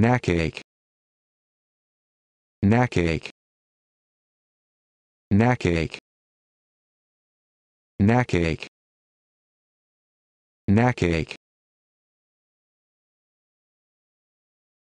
Knack ache. Knack ache. Knack ache. Knack ache. Knack ache.